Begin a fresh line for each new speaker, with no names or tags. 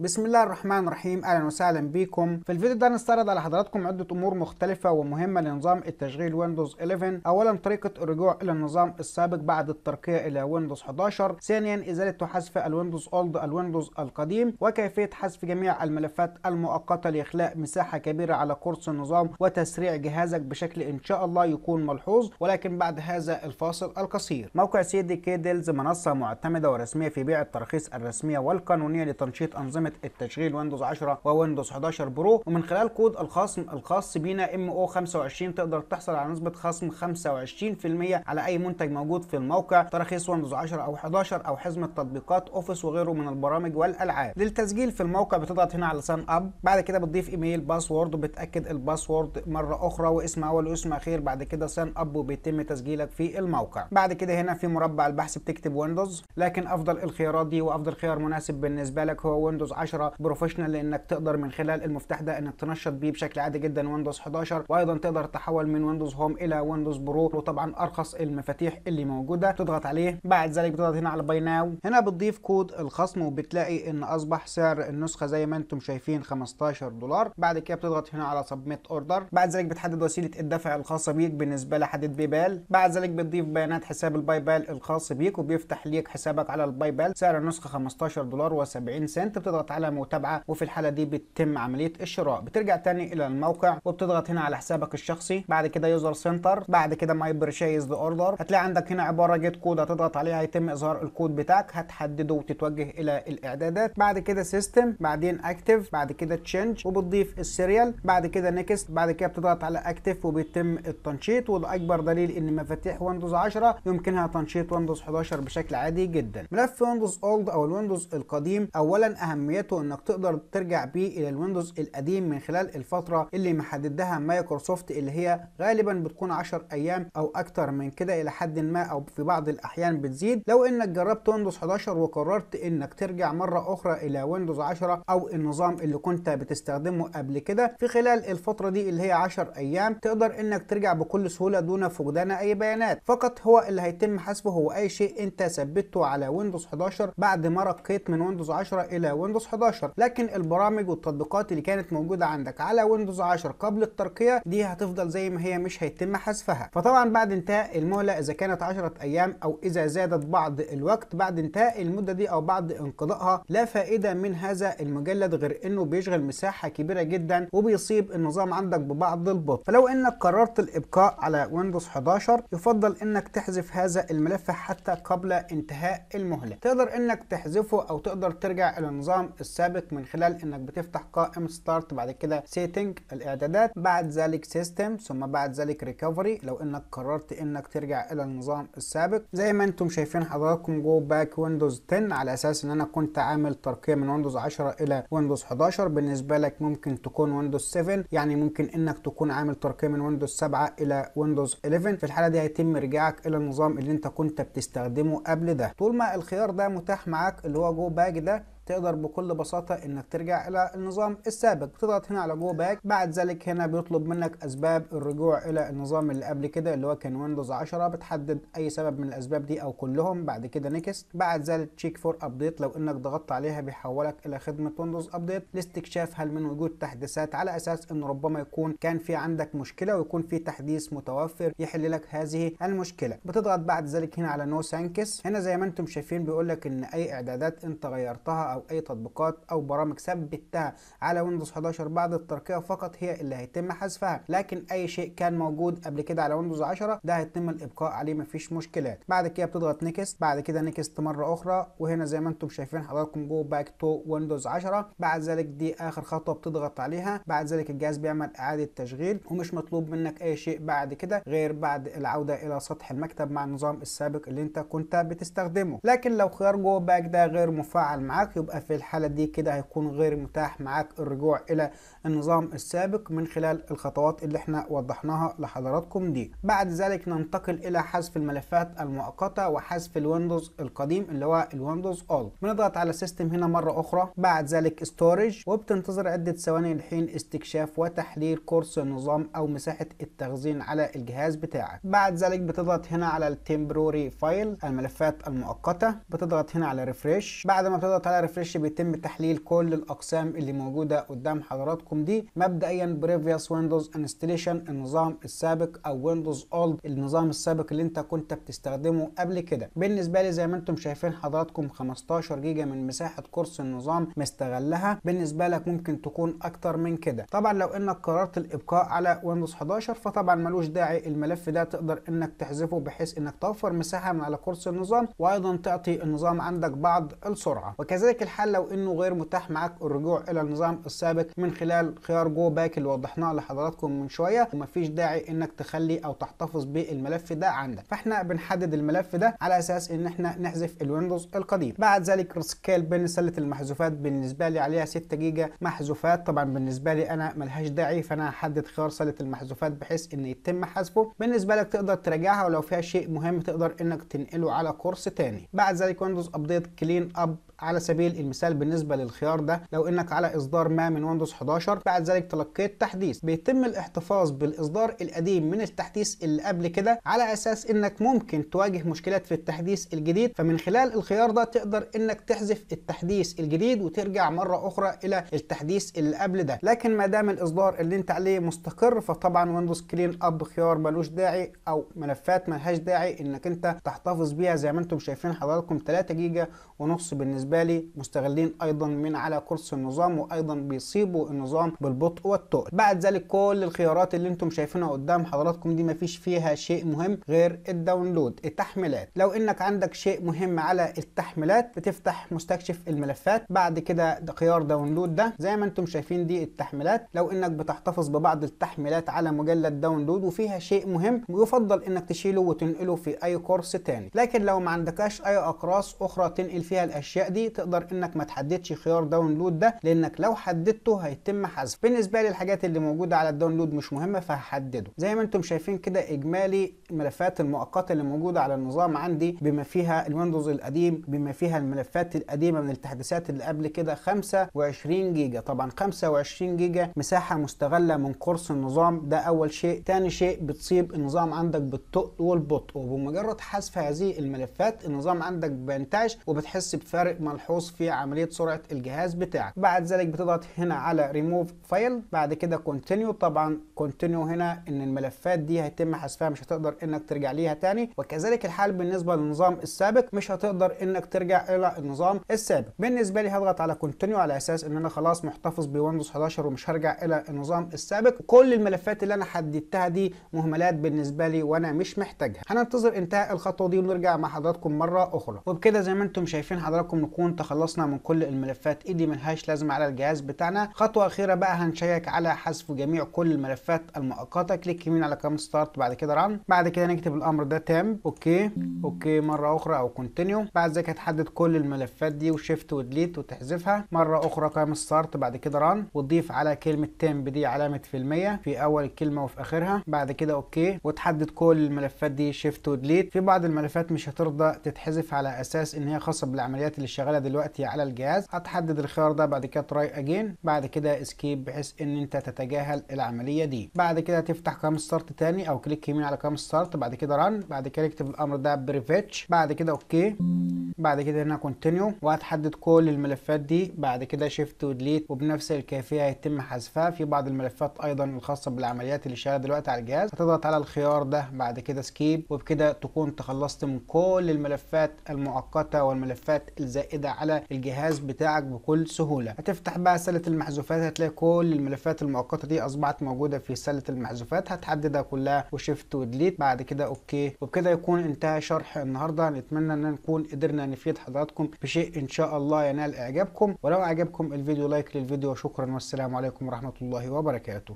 بسم الله الرحمن الرحيم اهلا وسهلا بكم في الفيديو ده نستعرض على حضراتكم عده امور مختلفه ومهمه لنظام التشغيل ويندوز 11 اولا طريقه الرجوع الى النظام السابق بعد الترقيه الى ويندوز 11 ثانيا ازاله وحذف الويندوز اولد الويندوز القديم وكيفيه حذف جميع الملفات المؤقته لاخلاء مساحه كبيره على قرص النظام وتسريع جهازك بشكل ان شاء الله يكون ملحوظ ولكن بعد هذا الفاصل القصير موقع سيدي كيدلز منصه معتمده ورسميه في بيع التراخيص الرسميه والقانونيه لتنشيط انظمه خدمه التشغيل ويندوز 10 وويندوز 11 برو ومن خلال كود الخصم الخاص بينا ام او 25 تقدر تحصل على نسبه خصم 25% على اي منتج موجود في الموقع تراخيص ويندوز 10 او 11 او حزمه تطبيقات اوفيس وغيره من البرامج والالعاب للتسجيل في الموقع بتضغط هنا على سان اب بعد كده بتضيف ايميل باسورد وبتاكد الباسورد مره اخرى واسم اول واسم اخير بعد كده سان اب وبيتم تسجيلك في الموقع بعد كده هنا في مربع البحث بتكتب ويندوز لكن افضل الخيارات دي وافضل خيار مناسب بالنسبه لك هو ويندوز 10 بروفيشنال لانك تقدر من خلال المفتاح ده انك تنشط بيه بشكل عادي جدا ويندوز 11 وايضا تقدر تحول من ويندوز هوم الى ويندوز برو وطبعا ارخص المفاتيح اللي موجوده تضغط عليه بعد ذلك بتضغط هنا على باي ناو هنا بتضيف كود الخصم وبتلاقي ان اصبح سعر النسخه زي ما انتم شايفين 15 دولار بعد كده بتضغط هنا على سبميت اوردر بعد ذلك بتحدد وسيله الدفع الخاصه بيك بالنسبه لحد باي بال بعد ذلك بتضيف بيانات حساب الباي بال الخاص بيك وبيفتح ليك حسابك على الباي بال سعر النسخه 15 دولار و70 سنت بتضغط بتضغط على متابعه وفي الحاله دي بتتم عمليه الشراء بترجع تاني الى الموقع وبتضغط هنا على حسابك الشخصي بعد كده يوزر سنتر بعد كده ماي برشايز ذا اوردر هتلاقي عندك هنا عباره جيت كود هتضغط عليها هيتم اظهار الكود بتاعك هتحدده وتتوجه الى الاعدادات بعد كده سيستم بعدين اكتف بعد كده تشينج وبتضيف السيريال بعد كده نيكست بعد كده بتضغط على اكتف وبيتم التنشيط والأكبر دليل ان مفاتيح ويندوز 10 يمكنها تنشيط ويندوز 11 بشكل عادي جدا ملف ويندوز اولد او الويندوز القديم اولا اهم اهميته انك تقدر ترجع بيه الى الويندوز القديم من خلال الفتره اللي محددها مايكروسوفت اللي هي غالبا بتكون 10 ايام او اكتر من كده الى حد ما او في بعض الاحيان بتزيد لو انك جربت ويندوز 11 وقررت انك ترجع مره اخرى الى ويندوز 10 او النظام اللي كنت بتستخدمه قبل كده في خلال الفتره دي اللي هي 10 ايام تقدر انك ترجع بكل سهوله دون فقدان اي بيانات فقط هو اللي هيتم حذفه هو اي شيء انت ثبته على ويندوز 11 بعد ما رقيت من ويندوز 10 الى ويندوز ويندوز 11 لكن البرامج والتطبيقات اللي كانت موجوده عندك على ويندوز 10 قبل الترقيه دي هتفضل زي ما هي مش هيتم حذفها فطبعا بعد انتهاء المهله اذا كانت 10 ايام او اذا زادت بعض الوقت بعد انتهاء المده دي او بعد انقضائها لا فائده من هذا المجلد غير انه بيشغل مساحه كبيره جدا وبيصيب النظام عندك ببعض البطء فلو انك قررت الابقاء على ويندوز 11 يفضل انك تحذف هذا الملف حتى قبل انتهاء المهله تقدر انك تحذفه او تقدر ترجع الى النظام السابق الثابت من خلال انك بتفتح قائم ستارت بعد كده سيتنج الاعدادات بعد ذلك سيستم ثم بعد ذلك ريكفري لو انك قررت انك ترجع الى النظام السابق زي ما انتم شايفين حضراتكم جو باك ويندوز 10 على اساس ان انا كنت عامل ترقيه من ويندوز 10 الى ويندوز 11 بالنسبه لك ممكن تكون ويندوز 7 يعني ممكن انك تكون عامل ترقيه من ويندوز 7 الى ويندوز 11 في الحاله دي هيتم رجاعك الى النظام اللي انت كنت بتستخدمه قبل ده طول ما الخيار ده متاح معاك اللي هو جو باك ده تقدر بكل بساطة انك ترجع الى النظام السابق بتضغط هنا على جو باك بعد ذلك هنا بيطلب منك اسباب الرجوع الى النظام اللي قبل كده اللي هو كان ويندوز 10 بتحدد اي سبب من الاسباب دي او كلهم بعد كده نيكست بعد ذلك تشيك فور ابديت لو انك ضغطت عليها بيحولك الى خدمة ويندوز ابديت لاستكشاف هل من وجود تحديثات على اساس ان ربما يكون كان في عندك مشكلة ويكون في تحديث متوفر يحل لك هذه المشكلة بتضغط بعد ذلك هنا على نو سانكس هنا زي ما انتم شايفين بيقول لك ان اي اعدادات انت غيرتها أو أي تطبيقات أو برامج ثبتها على ويندوز 11 بعد الترقية فقط هي اللي هيتم حذفها لكن أي شيء كان موجود قبل كده على ويندوز 10 ده هيتم الإبقاء عليه مفيش مشكلات بعد كده بتضغط نيكست بعد كده نيكست مرة أخرى وهنا زي ما أنتم شايفين حضراتكم جو باك تو ويندوز 10 بعد ذلك دي آخر خطوة بتضغط عليها بعد ذلك الجهاز بيعمل إعادة تشغيل ومش مطلوب منك أي شيء بعد كده غير بعد العودة إلى سطح المكتب مع النظام السابق اللي أنت كنت بتستخدمه لكن لو خيار جو باك ده غير مفعل معاك يبقى يبقى في الحالة دي كده هيكون غير متاح معاك الرجوع إلى النظام السابق من خلال الخطوات اللي احنا وضحناها لحضراتكم دي بعد ذلك ننتقل إلى حذف الملفات المؤقتة وحذف الويندوز القديم اللي هو الويندوز أول بنضغط على سيستم هنا مرة أخرى بعد ذلك ستورج وبتنتظر عدة ثواني لحين استكشاف وتحليل كورس النظام أو مساحة التخزين على الجهاز بتاعك بعد ذلك بتضغط هنا على التمبروري فايل الملفات المؤقتة بتضغط هنا على ريفريش بعد ما بتضغط على ريفرش بيتم تحليل كل الاقسام اللي موجوده قدام حضراتكم دي مبدئيا بريفيوس ويندوز انستليشن النظام السابق او ويندوز اولد النظام السابق اللي انت كنت بتستخدمه قبل كده بالنسبه لي زي ما انتم شايفين حضراتكم 15 جيجا من مساحه كورس النظام مستغلها بالنسبه لك ممكن تكون اكتر من كده طبعا لو انك قررت الابقاء على ويندوز 11 فطبعا ملوش داعي الملف ده تقدر انك تحذفه بحيث انك توفر مساحه من على كورس النظام وايضا تعطي النظام عندك بعض السرعه وكذلك لذلك الحال لو انه غير متاح معاك الرجوع الى النظام السابق من خلال خيار جو باك اللي وضحناه لحضراتكم من شويه ومفيش داعي انك تخلي او تحتفظ بالملف ده عندك فاحنا بنحدد الملف ده على اساس ان احنا نحذف الويندوز القديم بعد ذلك سكيل بين سله المحذوفات بالنسبه لي عليها 6 جيجا محذوفات طبعا بالنسبه لي انا ملهاش داعي فانا هحدد خيار سله المحذوفات بحيث ان يتم حذفه بالنسبه لك تقدر تراجعها ولو فيها شيء مهم تقدر انك تنقله على كورس تاني بعد ذلك ويندوز ابديت كلين اب على سبيل قليل المثال بالنسبه للخيار ده لو انك على اصدار ما من ويندوز 11 بعد ذلك تلقيت تحديث بيتم الاحتفاظ بالاصدار القديم من التحديث اللي قبل كده على اساس انك ممكن تواجه مشكلات في التحديث الجديد فمن خلال الخيار ده تقدر انك تحذف التحديث الجديد وترجع مره اخرى الى التحديث اللي قبل ده لكن ما دام الاصدار اللي انت عليه مستقر فطبعا ويندوز كلين اب خيار ملوش داعي او ملفات ملهاش داعي انك انت تحتفظ بيها زي ما انتم شايفين حضراتكم 3 جيجا ونص بالنسبه لي مستغلين ايضا من على كرسي النظام وايضا بيصيبوا النظام بالبطء والتقل بعد ذلك كل الخيارات اللي انتم شايفينها قدام حضراتكم دي مفيش فيها شيء مهم غير الداونلود التحميلات لو انك عندك شيء مهم على التحميلات بتفتح مستكشف الملفات بعد كده خيار داونلود ده زي ما انتم شايفين دي التحميلات لو انك بتحتفظ ببعض التحميلات على مجلد داونلود وفيها شيء مهم يفضل انك تشيله وتنقله في اي كورس تاني لكن لو ما عندكش اي اقراص اخرى تنقل فيها الاشياء دي تقدر انك ما تحددش خيار داونلود ده لانك لو حددته هيتم حذفه بالنسبه لي الحاجات اللي موجوده على الداونلود مش مهمه فهحدده زي ما انتم شايفين كده اجمالي الملفات المؤقته اللي موجوده على النظام عندي بما فيها الويندوز القديم بما فيها الملفات القديمه من التحديثات اللي قبل كده 25 جيجا طبعا 25 جيجا مساحه مستغله من قرص النظام ده اول شيء ثاني شيء بتصيب النظام عندك بالتقل والبطء وبمجرد حذف هذه الملفات النظام عندك بينتعش وبتحس بفارق ملحوظ في عمليه سرعه الجهاز بتاعك بعد ذلك بتضغط هنا على ريموف فايل بعد كده كونتينيو طبعا كونتينيو هنا ان الملفات دي هيتم حذفها مش هتقدر انك ترجع ليها تاني وكذلك الحال بالنسبه للنظام السابق مش هتقدر انك ترجع الى النظام السابق بالنسبه لي هضغط على كونتينيو على اساس ان انا خلاص محتفظ بويندوز 11 ومش هرجع الى النظام السابق كل الملفات اللي انا حددتها دي مهملات بالنسبه لي وانا مش محتاجها هننتظر انتهاء الخطوه دي ونرجع مع حضراتكم مره اخرى وبكده زي ما انتم شايفين حضراتكم نكون تخلص خلصنا من كل الملفات اللي ملهاش لازمه على الجهاز بتاعنا خطوه اخيره بقى هنشيك على حذف جميع كل الملفات المؤقته كليك يمين على كام ستارت بعد كده ران بعد كده نكتب الامر ده تم اوكي اوكي مره اخرى او كونتينيو بعد ذلك هتحدد كل الملفات دي وشيفت وديليت وتحذفها مره اخرى قيم ستارت بعد كده ران وتضيف على كلمه تمب دي علامه في المية في اول الكلمه وفي اخرها بعد كده اوكي وتحدد كل الملفات دي شيفت وديليت في بعض الملفات مش هترضى تتحذف على اساس ان هي خاصه بالعمليات اللي شغاله دلوقتي على الجهاز هتحدد الخيار ده بعد كده تراي اجين بعد كده اسكيب بحيث ان انت تتجاهل العمليه دي بعد كده تفتح كام ستارت تاني او كليك يمين على كام ستارت بعد كده ران بعد كده اكتب الامر ده بريفيتش بعد كده اوكي بعد كده هنا كونتينيو وهتحدد كل الملفات دي بعد كده شيفت وديليت وبنفس الكيفيه هيتم حذفها في بعض الملفات ايضا الخاصه بالعمليات اللي شغاله دلوقتي على الجهاز هتضغط على الخيار ده بعد كده سكيب وبكده تكون تخلصت من كل الملفات المؤقته والملفات الزائده على الجهاز بتاعك بكل سهوله هتفتح بقى سله المحذوفات هتلاقي كل الملفات المؤقته دي اصبحت موجوده في سله المحذوفات هتحددها كلها وشيفت وديليت بعد كده اوكي وبكده يكون انتهى شرح الشرح النهارده نتمنى ان نكون قدرنا نفيد حضراتكم بشيء ان شاء الله ينال اعجابكم ولو اعجبكم الفيديو لايك للفيديو وشكرا والسلام عليكم ورحمه الله وبركاته